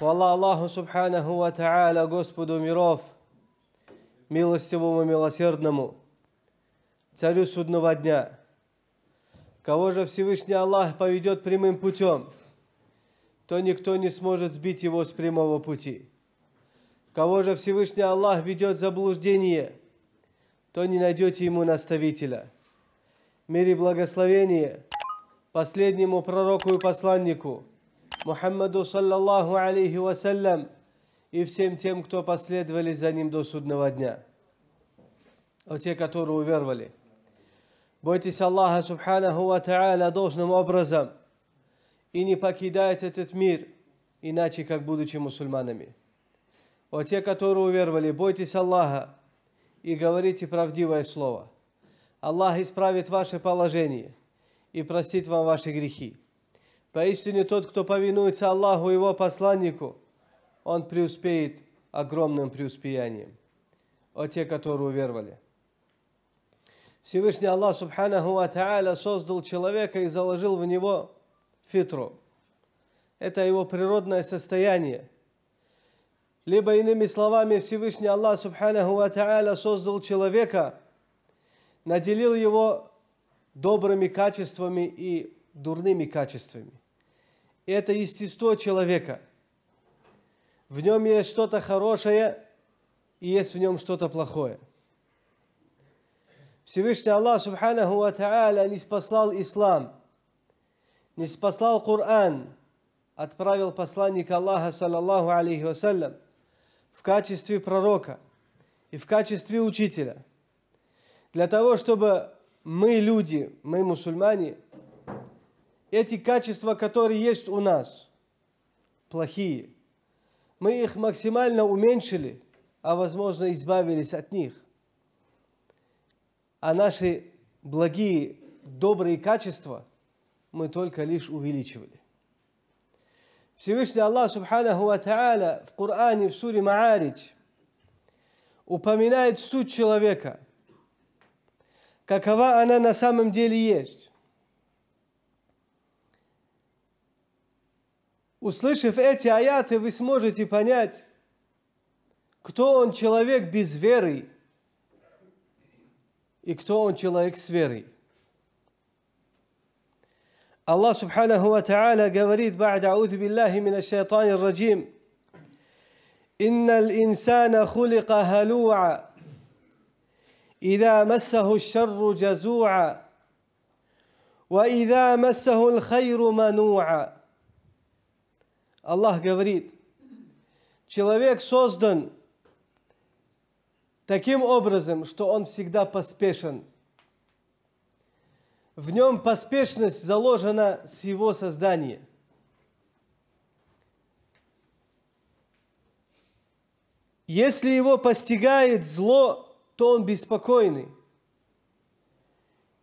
Хвала Аллаху Субханаху Ва Та'аля, Господу миров, милостивому, милосердному, Царю Судного Дня. Кого же Всевышний Аллах поведет прямым путем, то никто не сможет сбить его с прямого пути. Кого же Всевышний Аллах ведет заблуждение, то не найдете ему наставителя. Мир и благословение последнему пророку и посланнику – Мухаммаду саллаллаху алейхи вассалям и всем тем, кто последовали за ним до судного дня, а те, которые уверовали. Бойтесь Аллаха субханаху ва та'аля должным образом и не покидайте этот мир, иначе как будучи мусульманами. О те, которые уверовали, бойтесь Аллаха и говорите правдивое слово. Аллах исправит ваше положение и простит вам ваши грехи. Поистине тот, кто повинуется Аллаху, его посланнику, он преуспеет огромным преуспеянием. О те, которые уверовали. Всевышний Аллах Субханаху Ата'аля создал человека и заложил в него фитру. Это его природное состояние. Либо иными словами, Всевышний Аллах Субханаху Ата'аля создал человека, наделил его добрыми качествами и дурными качествами это естество человека. В нем есть что-то хорошее и есть в нем что-то плохое. Всевышний Аллах, субханаху ва та'аля, не спасал ислам, не спасал Коран, отправил посланника Аллаха, саллаллаху алейхи вассалям, в качестве пророка и в качестве учителя. Для того, чтобы мы, люди, мы, мусульмане – эти качества, которые есть у нас, плохие, мы их максимально уменьшили, а возможно избавились от них. А наши благие, добрые качества мы только лишь увеличивали. Всевышний Аллах Субханаху Ва Та'аля в Коране, в суре Маарич упоминает суть человека, какова она на самом деле есть. Услышав эти аяты, вы сможете понять, кто он человек без веры и кто он человек с верой. الله سبحانه وتعالى говорит بعد أعوذ بالله من الشيطان الرجيم إن الإنسان خلق هلوعا إذا مسه الشر جزوعا وإذا مسه الخير منوعا Аллах говорит, человек создан таким образом, что он всегда поспешен. В нем поспешность заложена с его создания. Если его постигает зло, то он беспокойный.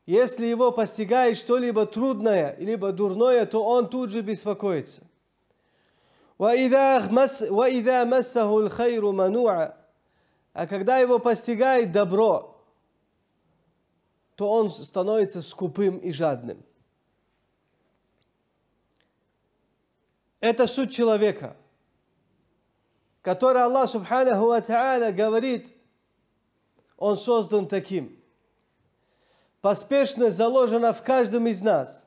Если его постигает что-либо трудное, либо дурное, то он тут же беспокоится – وَإِذَا, مس... وَإِذَا مَسَّهُ الْخَيْرُ مَنُوعًا А когда его постигает добро, то он становится скупым и жадным. Это суть человека, который Аллах Субханаху Ва говорит, он создан таким. Поспешность заложена в каждом из нас –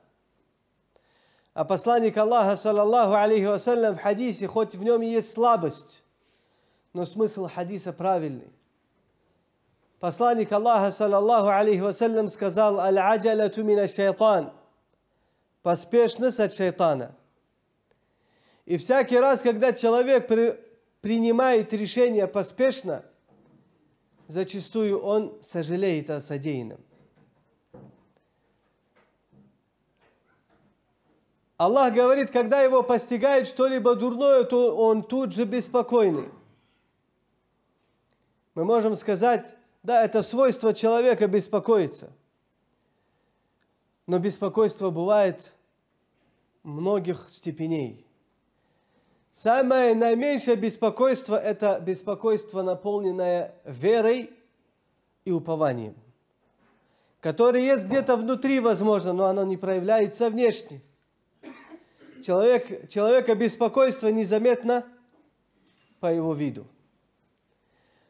а посланник Аллаха, саллаллаху алейхи вассалям, в хадисе, хоть в нем и есть слабость, но смысл хадиса правильный. Посланник Аллаха, саллаллаху алейхи вассалям, сказал «Аль-аджалату мина шайтан» – «Поспешность от шайтана». И всякий раз, когда человек при, принимает решение поспешно, зачастую он сожалеет о содеянном. Аллах говорит, когда его постигает что-либо дурное, то он тут же беспокойный. Мы можем сказать, да, это свойство человека беспокоиться. Но беспокойство бывает многих степеней. Самое наименьшее беспокойство – это беспокойство, наполненное верой и упованием, которое есть где-то внутри, возможно, но оно не проявляется внешне – Человек, человека беспокойство незаметно по его виду.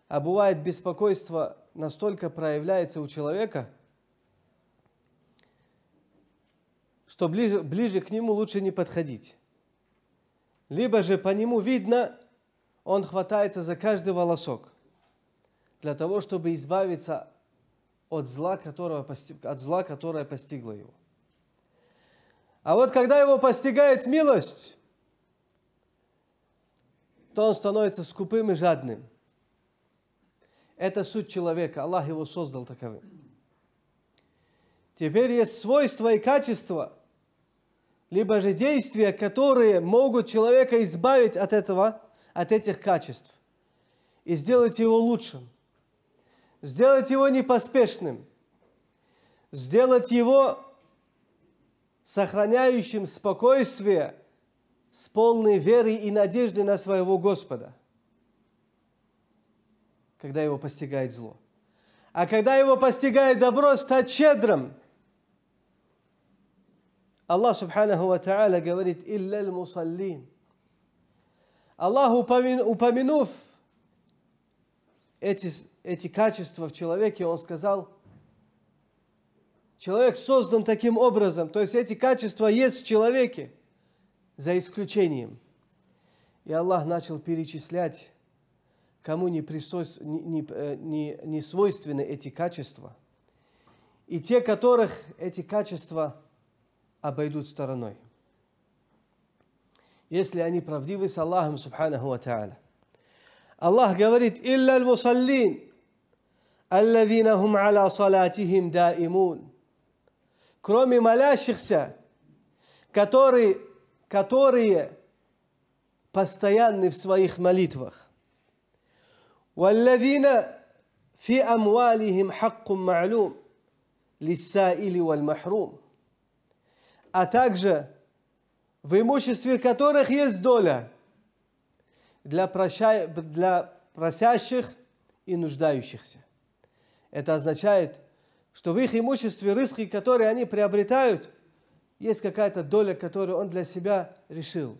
А бывает беспокойство настолько проявляется у человека, что ближе, ближе к нему лучше не подходить. Либо же по нему видно, он хватается за каждый волосок для того, чтобы избавиться от зла, которого, от зла, которое постигло его. А вот когда его постигает милость, то он становится скупым и жадным. Это суть человека. Аллах его создал таковым. Теперь есть свойства и качества, либо же действия, которые могут человека избавить от этого, от этих качеств и сделать его лучшим, сделать его непоспешным, сделать его сохраняющим спокойствие с полной верой и надеждой на своего Господа, когда его постигает зло. А когда его постигает добро, стать щедрым. Аллах Субханаху Ва Та'аля говорит, «Илляль мусаллин». Аллах, упомянув эти, эти качества в человеке, Он сказал – Человек создан таким образом, то есть эти качества есть в человеке, за исключением. И Аллах начал перечислять, кому не, присос... не, не, э, не не свойственны эти качества, и те, которых эти качества обойдут стороной, если они правдивы с Аллахом, субханаху ва та'аля. Аллах говорит, «Илля аль-мусаллин, аллазина хум аля салатихим даимун» кроме молящихся, которые, которые постоянны в своих молитвах. في أموالهم حق معلوم للسائل والمحروم а также в имуществе которых есть доля для, прощай, для просящих и нуждающихся. Это означает – что в их имуществе, рыски, которые они приобретают, есть какая-то доля, которую он для себя решил.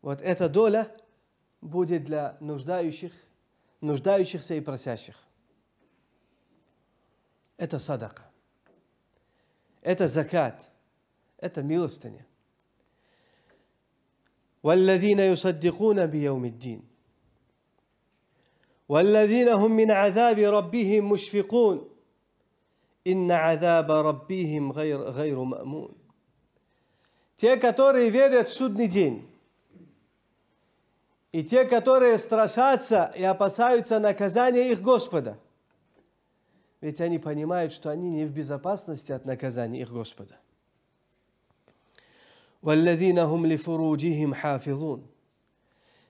Вот эта доля будет для нуждающих, нуждающихся и просящих. Это садака. Это закат. Это милостыня. والذين يصدقون بيوم الدين والذين هم من عذاب ربهم مشفقون Инна азаба раббихим гайру мамун. Те, которые верят в судный день, и те, которые страшатся и опасаются наказания их Господа. Ведь они понимают, что они не в безопасности от наказания их Господа.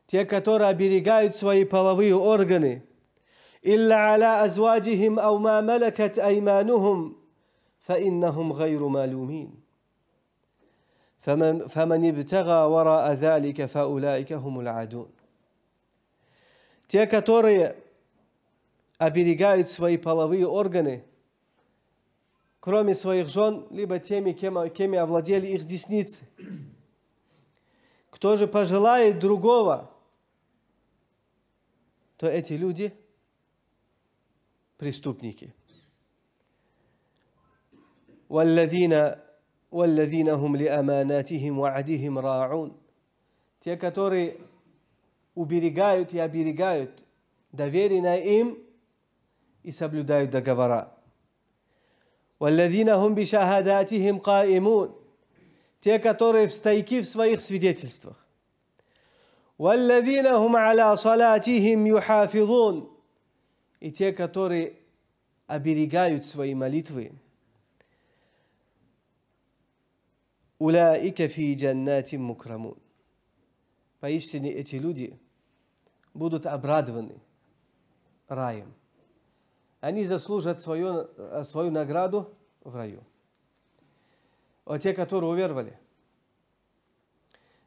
Те, которые оберегают свои половые органы – إلا على أزواجهم أو ما ملكت أيمانهم فإنهم غير مالومين فمن, فمن ابتغى وراء ذلك فأولئك هم العادون Те, которые оберегают свои половые органы, кроме своих жен, либо теми, кем, кем овладели их десницы. Кто же пожелает другого, то эти люди – pristupnike. Walladhina والذين هم لأماناتهم وعدهم راعون те, которые уберегают и оберегают доверенное им и соблюдают договора. والذين هم بشهاداتهم قائمون те, которые в стойки в своих свидетельствах. والذين هم على صلاتهم يحافظون и те, которые оберегают свои молитвы. Уляика фи джаннати мукрамун. Поистине эти люди будут обрадованы раем. Они заслужат свою, свою награду в раю. А те, которые уверовали.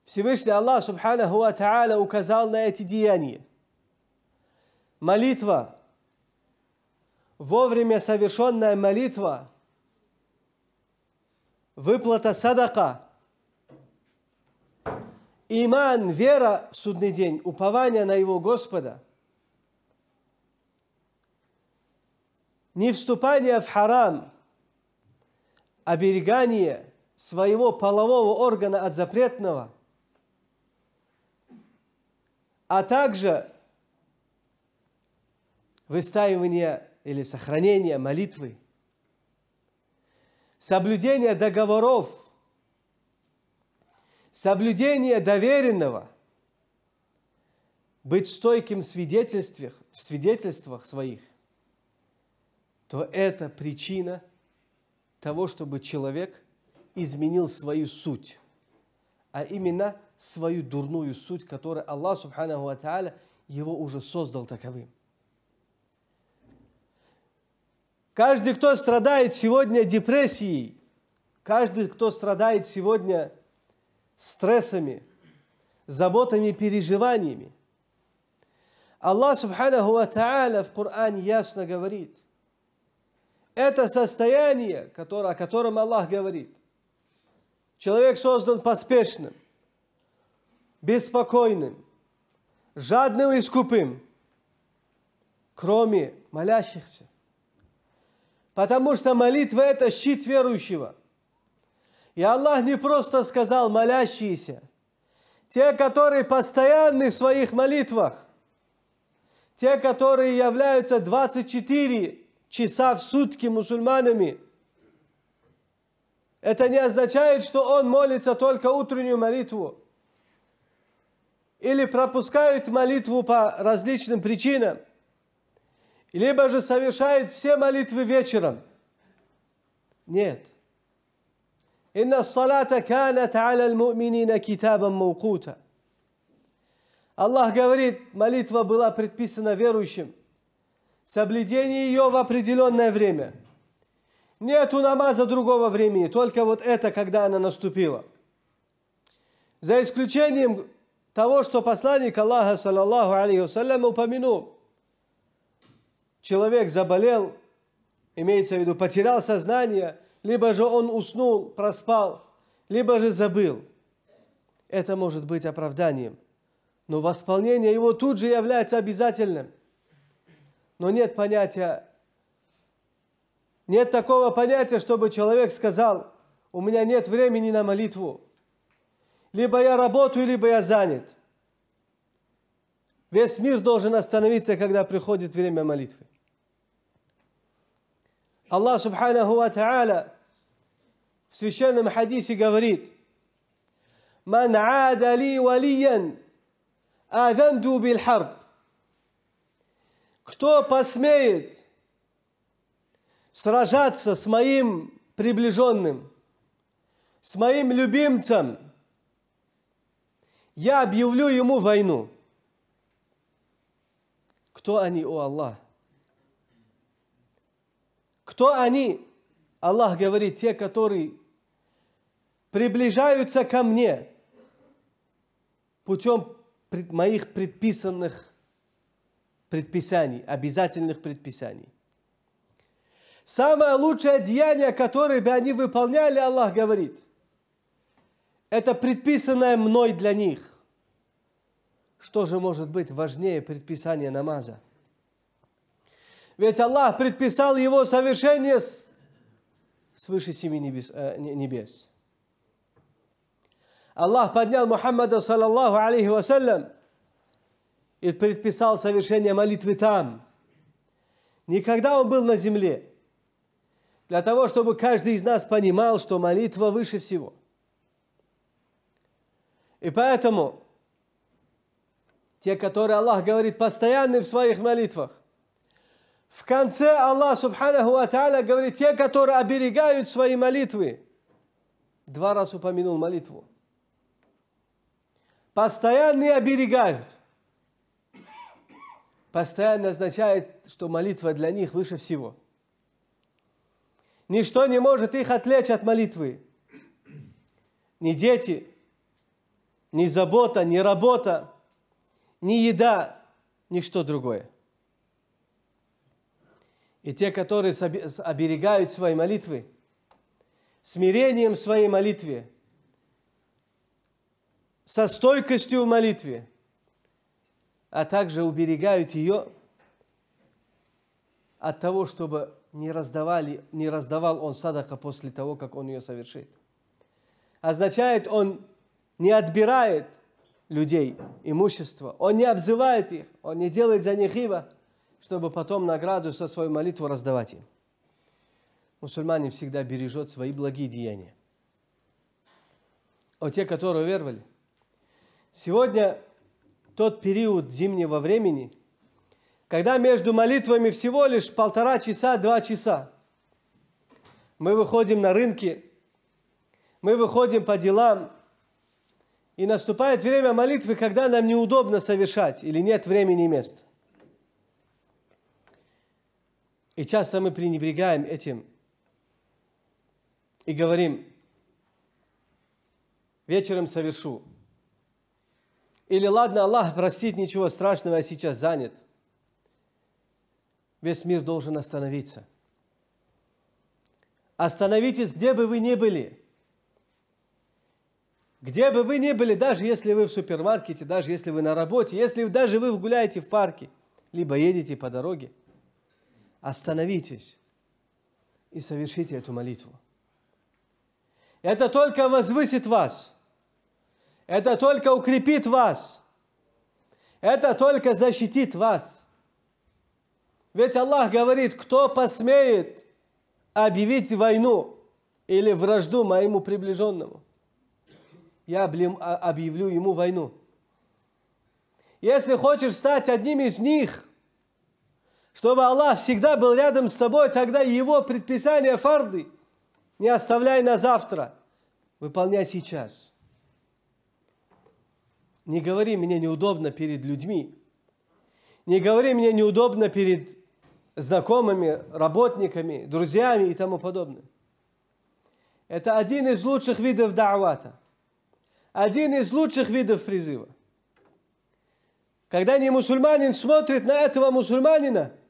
Всевышний Аллах, субханаху ва указал на эти деяния. Молитва вовремя совершенная молитва, выплата садака, иман, вера в судный день, упование на его Господа, не вступание в харам, оберегание своего полового органа от запретного, а также выстаивание или сохранение молитвы, соблюдение договоров, соблюдение доверенного, быть стойким в свидетельствах, в свидетельствах своих, то это причина того, чтобы человек изменил свою суть, а именно свою дурную суть, которую Аллах, субханаху ва его уже создал таковым. Каждый, кто страдает сегодня депрессией, каждый, кто страдает сегодня стрессами, заботами, переживаниями, Аллах Субханаху Ва Та'аля в Коране ясно говорит, это состояние, которое, о котором Аллах говорит, человек создан поспешным, беспокойным, жадным и скупым, кроме молящихся. Потому что молитва – это щит верующего. И Аллах не просто сказал молящиеся, те, которые постоянны в своих молитвах, те, которые являются 24 часа в сутки мусульманами, это не означает, что он молится только утреннюю молитву или пропускает молитву по различным причинам либо же совершает все молитвы вечером. Нет. Инна салата канат аля муминина китабам маукута. Аллах говорит, молитва была предписана верующим. Соблюдение ее в определенное время. Нету намаза другого времени, только вот это, когда она наступила. За исключением того, что посланник Аллаха, саллаллаху алейхи упомянул – человек заболел, имеется в виду потерял сознание, либо же он уснул, проспал, либо же забыл. Это может быть оправданием. Но восполнение его тут же является обязательным. Но нет понятия, нет такого понятия, чтобы человек сказал, у меня нет времени на молитву. Либо я работаю, либо я занят. Весь мир должен остановиться, когда приходит время молитвы. Аллах Субханаху Ва Та'аля в священном хадисе говорит, «Ман аада ли валиян, аданду бил харб». Кто посмеет сражаться с моим приближенным, с моим любимцем, я объявлю ему войну. Кто они, у Аллаха?" Кто они? Аллах говорит, те, которые приближаются ко мне путем моих предписанных предписаний, обязательных предписаний. Самое лучшее деяние, которое бы они выполняли, Аллах говорит, это предписанное мной для них. Что же может быть важнее предписания намаза? Ведь Аллах предписал его совершение с, свыше семи небес, э, небес. Аллах поднял Мухаммада, саллаллаху алейхи вассалям, и предписал совершение молитвы там. Никогда он был на земле. Для того, чтобы каждый из нас понимал, что молитва выше всего. И поэтому те, которые Аллах говорит постоянны в своих молитвах, в конце Аллах Субханаху Ата'аля говорит, те, которые оберегают свои молитвы. Два раза упомянул молитву. Постоянно оберегают. Постоянно означает, что молитва для них выше всего. Ничто не может их отвлечь от молитвы. Ни дети, ни забота, ни работа, ни еда, ничто другое. И те, которые оберегают свои молитвы, смирением своей молитве, со стойкостью в молитве, а также уберегают ее от того, чтобы не, раздавали, не раздавал он садака после того, как он ее совершит. Означает, он не отбирает людей имущество, он не обзывает их, он не делает за них ива, чтобы потом награду со свою молитву раздавать им. Мусульманин всегда бережет свои благие деяния. О те, которые уверовали. Сегодня тот период зимнего времени, когда между молитвами всего лишь полтора часа, два часа. Мы выходим на рынки, мы выходим по делам, и наступает время молитвы, когда нам неудобно совершать или нет времени и места. И часто мы пренебрегаем этим и говорим, вечером совершу. Или ладно, Аллах простит, ничего страшного, я сейчас занят. Весь мир должен остановиться. Остановитесь, где бы вы ни были. Где бы вы ни были, даже если вы в супермаркете, даже если вы на работе, если даже вы гуляете в парке, либо едете по дороге – остановитесь и совершите эту молитву. Это только возвысит вас. Это только укрепит вас. Это только защитит вас. Ведь Аллах говорит, кто посмеет объявить войну или вражду моему приближенному, я а, объявлю ему войну. Если хочешь стать одним из них – чтобы Аллах всегда был рядом с тобой, тогда Его предписание фарды не оставляй на завтра, выполняй сейчас. Не говори мне неудобно перед людьми, не говори мне неудобно перед знакомыми, работниками, друзьями и тому подобное. Это один из лучших видов даавата, один из лучших видов призыва. Когда не мусульманин смотрит на этого мусульманина –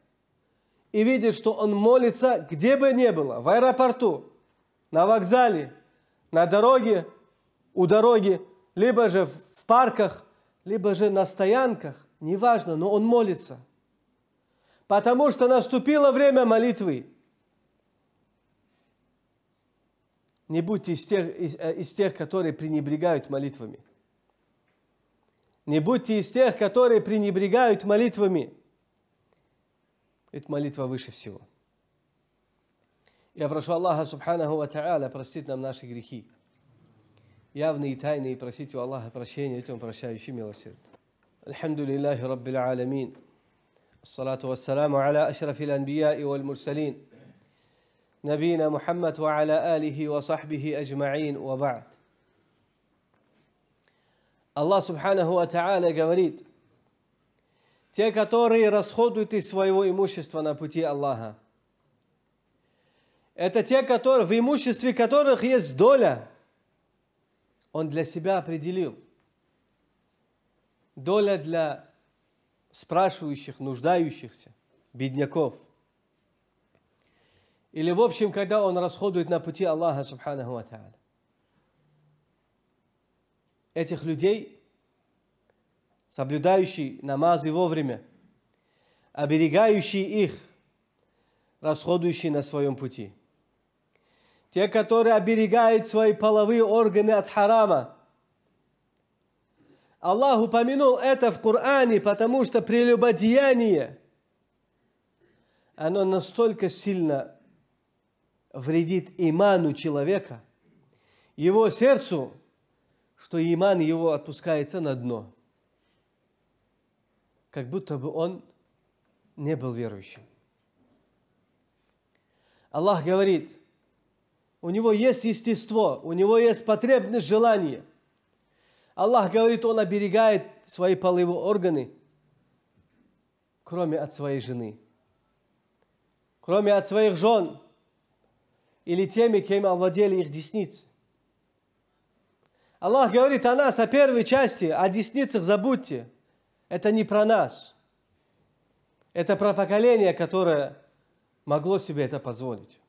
и видит, что он молится где бы ни было, в аэропорту, на вокзале, на дороге, у дороги, либо же в парках, либо же на стоянках, неважно, но он молится. Потому что наступило время молитвы. Не будьте из тех, из, э, из тех, которые пренебрегают молитвами. Не будьте из тех, которые пренебрегают молитвами. Это молитва выше всего. Я прошу Аллаха, Субханаху Ва Та'аля, простить нам наши грехи. Явные и тайные, и просить у Аллаха прощения, ведь Он прощающий милосердный. الحمد لله رب العالمين الصلاة والسلام على أشرف الأنبياء والمرسلين نبينا محمد وعلى آله وصحبه أجمعين وبعد الله سبحانه وتعالى говорит те, которые расходуют из своего имущества на пути Аллаха. Это те, которые, в имуществе которых есть доля. Он для себя определил. Доля для спрашивающих, нуждающихся, бедняков. Или в общем, когда он расходует на пути Аллаха, субханаху ва Этих людей соблюдающий намазы вовремя, оберегающий их, расходующий на своем пути. Те, которые оберегают свои половые органы от харама. Аллах упомянул это в Коране, потому что прелюбодеяние, оно настолько сильно вредит иману человека, его сердцу, что иман его отпускается на дно – как будто бы он не был верующим. Аллах говорит, у него есть естество, у него есть потребность, желание. Аллах говорит, он оберегает свои половые органы, кроме от своей жены, кроме от своих жен или теми, кем овладели их десницы. Аллах говорит о нас, о первой части, о десницах забудьте – это не про нас. Это про поколение, которое могло себе это позволить.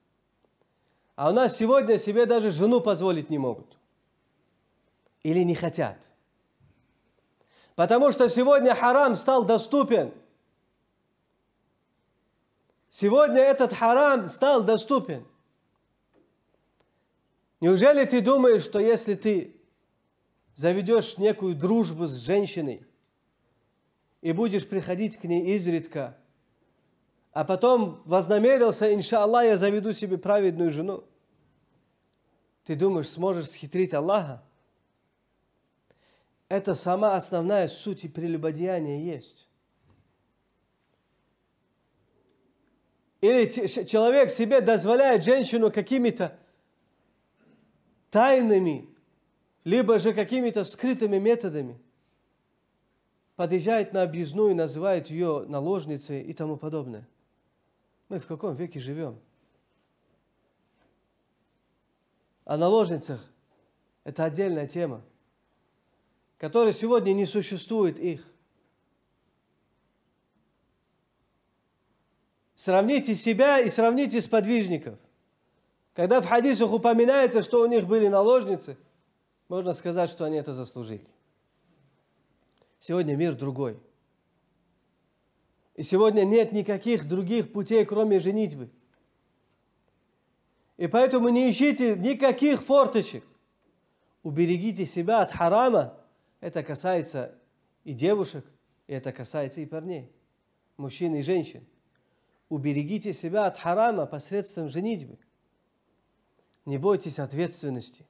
А у нас сегодня себе даже жену позволить не могут. Или не хотят. Потому что сегодня харам стал доступен. Сегодня этот харам стал доступен. Неужели ты думаешь, что если ты заведешь некую дружбу с женщиной, и будешь приходить к ней изредка, а потом вознамерился, иншаллах, я заведу себе праведную жену. Ты думаешь, сможешь схитрить Аллаха? Это сама основная суть и прелюбодеяние есть. Или человек себе дозволяет женщину какими-то тайными, либо же какими-то скрытыми методами – подъезжает на объездную, называет ее наложницей и тому подобное. Мы в каком веке живем? О наложницах – это отдельная тема, которая сегодня не существует их. Сравните себя и сравните с подвижников. Когда в хадисах упоминается, что у них были наложницы, можно сказать, что они это заслужили. Сегодня мир другой. И сегодня нет никаких других путей, кроме женитьбы. И поэтому не ищите никаких форточек. Уберегите себя от харама. Это касается и девушек, и это касается и парней, мужчин и женщин. Уберегите себя от харама посредством женитьбы. Не бойтесь ответственности.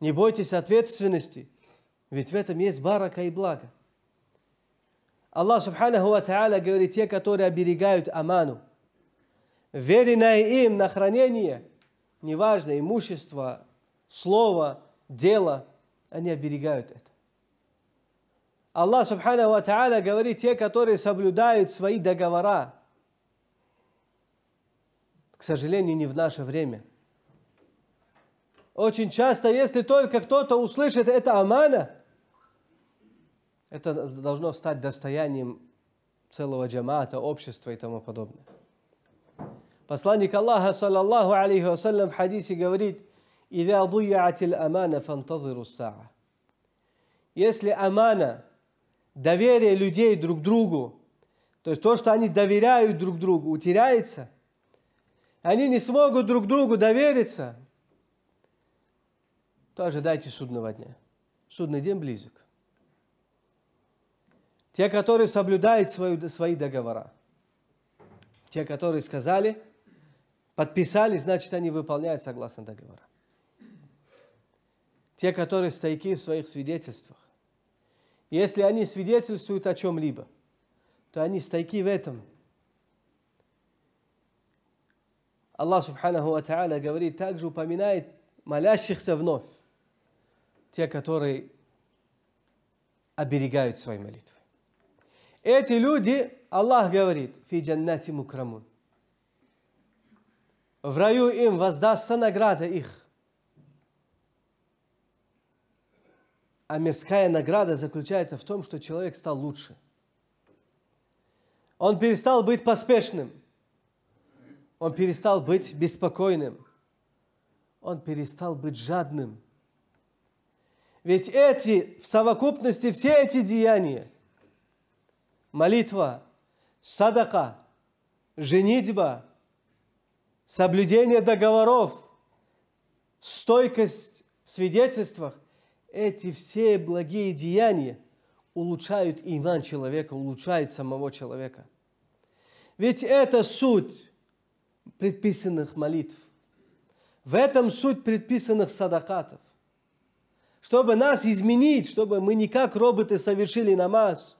Не бойтесь ответственности – ведь в этом есть барака и благо. Аллах Субханаху Ва говорит, те, которые оберегают аману, веренное им на хранение, неважно, имущество, слово, дело, они оберегают это. Аллах Субханаху Ва говорит, те, которые соблюдают свои договора, к сожалению, не в наше время. Очень часто, если только кто-то услышит это амана, это должно стать достоянием целого джамата, общества и тому подобное. Посланник Аллаха, саллаллаху алейхи вассалям, в хадисе говорит, «Ида дуяатил амана фантазиру Если амана, доверие людей друг другу, то есть то, что они доверяют друг другу, утеряется, они не смогут друг другу довериться, то ожидайте судного дня. Судный день близок. Те, которые соблюдают свою, свои договора. Те, которые сказали, подписали, значит, они выполняют согласно договора. Те, которые стояки в своих свидетельствах. Если они свидетельствуют о чем-либо, то они стояки в этом. Аллах Субханаху Ва Та'аля говорит, также упоминает молящихся вновь, те, которые оберегают свои молитвы. Эти люди, Аллах говорит, фи джаннати мукрамун. В раю им воздастся награда их. А мирская награда заключается в том, что человек стал лучше. Он перестал быть поспешным. Он перестал быть беспокойным. Он перестал быть жадным. Ведь эти, в совокупности все эти деяния – молитва, садака, женитьба, соблюдение договоров, стойкость в свидетельствах – эти все благие деяния улучшают иман человека, улучшают самого человека. Ведь это суть предписанных молитв. В этом суть предписанных садакатов. Чтобы нас изменить, чтобы мы не как роботы совершили намаз –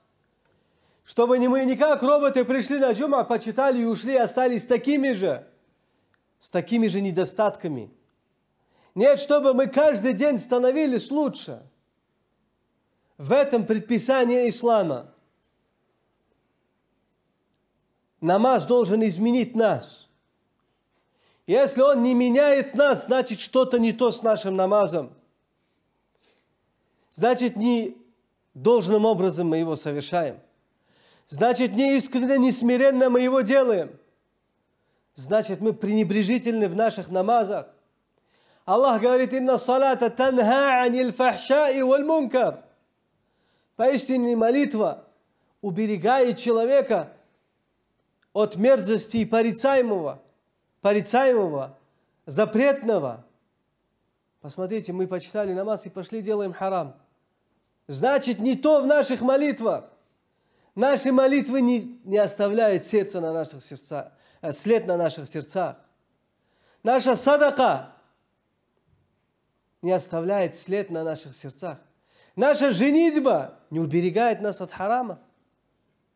чтобы не мы никак роботы пришли на джума, почитали и ушли, остались такими же, с такими же недостатками. Нет, чтобы мы каждый день становились лучше. В этом предписание ислама. Намаз должен изменить нас. Если он не меняет нас, значит что-то не то с нашим намазом. Значит, не должным образом мы его совершаем – Значит, неискренне, несмиренно мы его делаем. Значит, мы пренебрежительны в наших намазах. Аллах говорит, «Инна салата танха анил фахша и валь мункар». Поистине молитва уберегает человека от мерзости и порицаемого, порицаемого, запретного. Посмотрите, мы почитали намаз и пошли делаем харам. Значит, не то в наших молитвах. Наши молитвы не, не оставляют сердце на наших сердцах, э, след на наших сердцах. Наша садака не оставляет след на наших сердцах. Наша женитьба не уберегает нас от харама.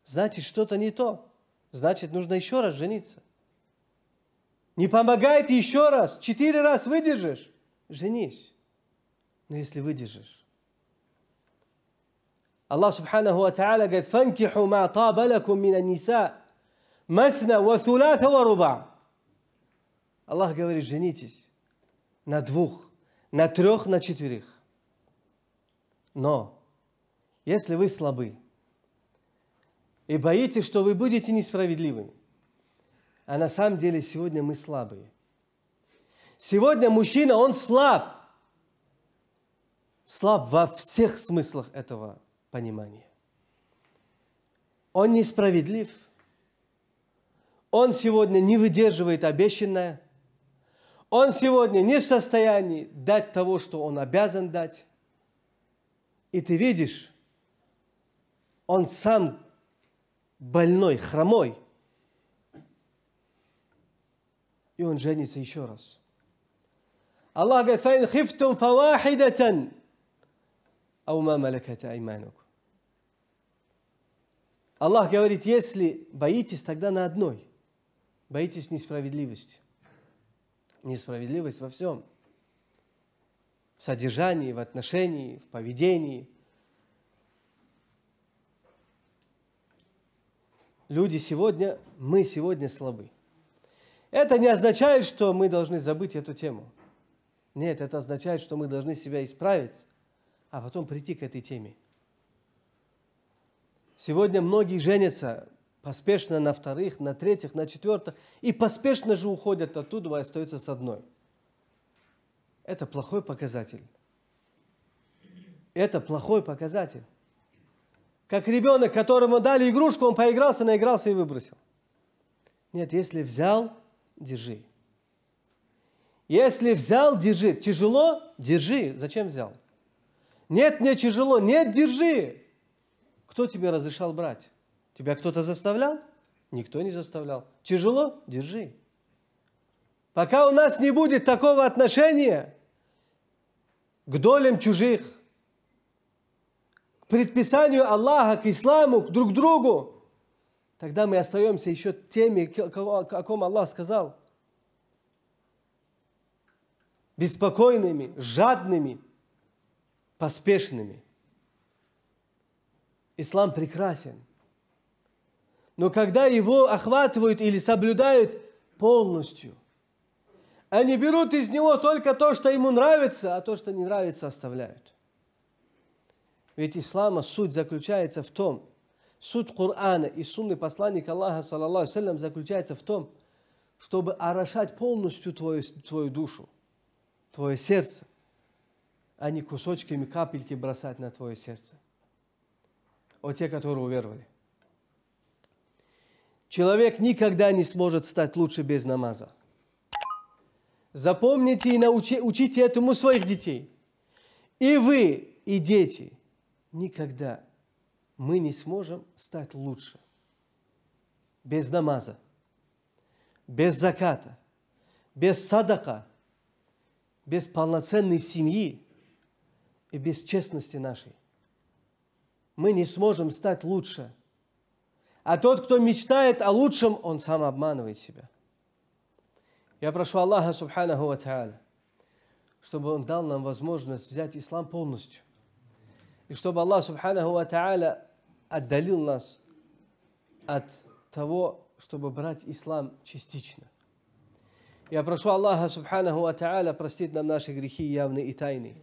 Значит, что-то не то. Значит, нужно еще раз жениться. Не помогает еще раз. Четыре раз выдержишь, женись. Но если выдержишь, Аллах Субханаху Ва говорит, «Фанкиху ма табалакум мина ниса, масна ва сулята ва руба». Аллах говорит, женитесь на двух, на трех, на четверых. Но если вы слабы и боитесь, что вы будете несправедливыми, а на самом деле сегодня мы слабые. Сегодня мужчина, он слаб. Слаб во всех смыслах этого понимание. Он несправедлив. Он сегодня не выдерживает обещанное. Он сегодня не в состоянии дать того, что он обязан дать. И ты видишь, он сам больной, хромой. И он женится еще раз. Аллах говорит, فَإِنْ خِفْتُمْ فَوَاحِدَةً ау ма маляката айманук. Аллах говорит, если боитесь, тогда на одной. Боитесь несправедливости. Несправедливость во всем. В содержании, в отношении, в поведении. Люди сегодня, мы сегодня слабы. Это не означает, что мы должны забыть эту тему. Нет, это означает, что мы должны себя исправить а потом прийти к этой теме. Сегодня многие женятся поспешно на вторых, на третьих, на четвертых, и поспешно же уходят оттуда и остаются с одной. Это плохой показатель. Это плохой показатель. Как ребенок, которому дали игрушку, он поигрался, наигрался и выбросил. Нет, если взял, держи. Если взял, держи. Тяжело? Держи. Зачем взял? Нет, мне тяжело. Нет, держи. Кто тебе разрешал брать? Тебя кто-то заставлял? Никто не заставлял. Тяжело? Держи. Пока у нас не будет такого отношения к долям чужих, к предписанию Аллаха, к исламу, к друг другу, тогда мы остаемся еще теми, о ком Аллах сказал. Беспокойными, жадными – поспешными. Ислам прекрасен. Но когда его охватывают или соблюдают полностью, они берут из него только то, что ему нравится, а то, что не нравится, оставляют. Ведь ислама суть заключается в том, суть Корана и сунны посланника Аллаха, саллаллаху салям, заключается в том, чтобы орошать полностью твою, твою душу, твое сердце а не кусочками капельки бросать на твое сердце. О те, которые уверовали. Человек никогда не сможет стать лучше без намаза. Запомните и научи, учите этому своих детей. И вы, и дети. Никогда мы не сможем стать лучше. Без намаза, без заката, без садака, без полноценной семьи – и без честности нашей мы не сможем стать лучше. А тот, кто мечтает о лучшем, он сам обманывает себя. Я прошу Аллаха, субханаху ва та'аля, чтобы Он дал нам возможность взять ислам полностью. И чтобы Аллах, субханаху ва та'аля, отдалил нас от того, чтобы брать ислам частично. Я прошу Аллаха, субханаху ва та'аля, простить нам наши грехи явные и тайные.